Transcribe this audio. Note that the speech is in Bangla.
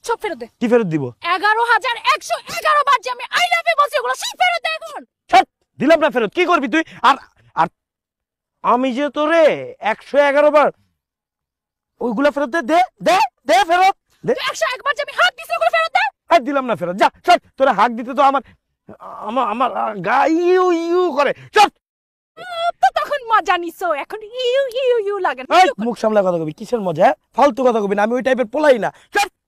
দিলাম না ফেরত যা তোরা হাত দিতে তো আমার আমার গাই ইউ ইউ করে তখন মজা নিছো এখন ইউ ইউ ইউ লাগে মুখ সামলা কথা কবি কিসের মজা হ্যাঁ? ফালতু কথা কবি না আমি ওই টাইপের পোলাই না চল